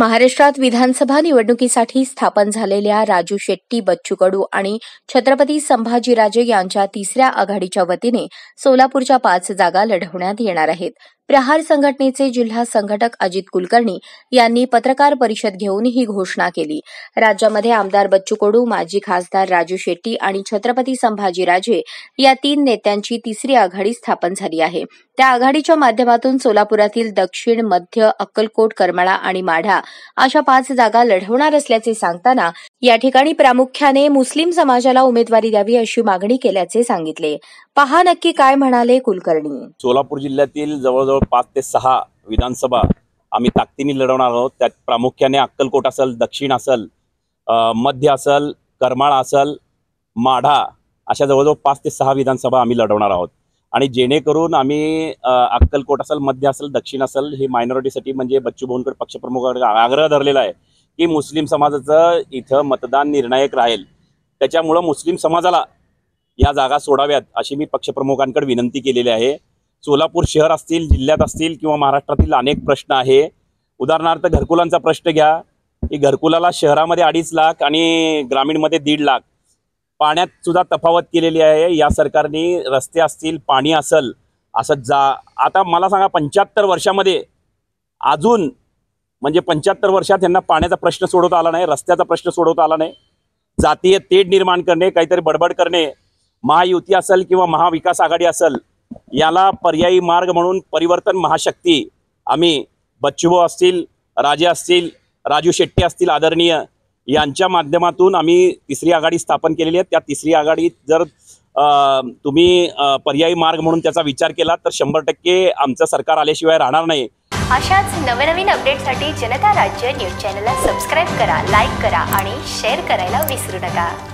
महाराष्ट्रात विधानसभा निवडणुकीसाठी स्थापन झालेल्या राजू शेट्टी बच्चू कडू आणि छत्रपती संभाजीराजे यांच्या तिसऱ्या आघाडीच्या वतीने सोलापूरच्या पाच जागा लढवण्यात येणार आहेत प्रहार संघटनेचे जिल्हा संघटक अजित कुलकर्णी यांनी पत्रकार परिषद घेऊन ही घोषणा केली राज्यामध्ये आमदार बच्चू कडू माजी खासदार राजू शेट्टी आणि छत्रपती संभाजीराजे या तीन नेत्यांची तिसरी आघाडी स्थापन झाली आहे त्या आघाडीच्या माध्यमातून सोलापुरातील दक्षिण मध्य अक्कलकोट करमाळा आणि माढा अशा पाच जागा लढवणार असल्याचे सांगताना या ठिकाणी प्रामुख्याने मुस्लिम समाजाला उमेदवारी द्यावी अशी मागणी केल्याचे सांगितले पहा नक्की काय म्हणाले कुलकर्णी सोलापूर जिल्ह्यातील जवळजवळ पाच ते सहा विधानसभा आम्ही ताकदीने लढवणार आहोत त्यात प्रामुख्याने अक्कलकोट असेल दक्षिण असल मध्य असल करमाळ असल माढा अशा जवळजवळ पाच ते सहा विधानसभा आम्ही लढवणार आहोत आणि जेणेकरून आम्ही अक्कलकोट असेल मध्य असेल दक्षिण असेल हे मायनॉरिटीसाठी म्हणजे बच्चू भाऊंकडे पक्षप्रमुखाकडे आग्रह धरलेला आहे की मुस्लिम समाजाचं इथं मतदान निर्णायक राहील त्याच्यामुळं मुस्लिम समाजाला या जागा सोडाव्यात अशी मी पक्षप्रमुखांकडे विनंती केलेली आहे सोलापूर शहर असतील जिल्ह्यात असतील किंवा महाराष्ट्रातील अनेक प्रश्न आहे उदाहरणार्थ घरकुलांचा प्रश्न घ्या की घरकुलाला शहरामध्ये अडीच लाख आणि ग्रामीणमध्ये दीड लाख पाण्यात सुद्धा तफावत केलेली आहे या सरकारने रस्ते असतील पाणी असेल असं जा आता मला सांगा पंच्याहत्तर वर्षामध्ये अजून म्हणजे पंच्याहत्तर वर्षात यांना पाण्याचा प्रश्न सोडवता आला नाही रस्त्याचा प्रश्न सोडवता आला नाही जातीय तेढ निर्माण करणे काहीतरी बडबड करणे महायुती असेल किंवा महाविकास आघाडी असेल याला पर्यायी मार्ग म्हणून परिवर्तन महाशक्ती आम्ही बच्चूभाऊ असतील राजे असतील राजू शेट्टी असतील आदरणीय यांच्या माध्यमातून आम्ही तिसरी आघाडी स्थापन केलेली आहे त्या तिसरी आघाडीत जर तुम्ही पर्यायी मार्ग म्हणून त्याचा विचार केला तर शंभर टक्के आमचं सरकार आल्याशिवाय राहणार नाही अशाच नवनवीन अपडेटसाठी जनता राज्य न्यूज चॅनलला सबस्क्राईब करा लाईक करा आणि शेअर करायला विसरू नका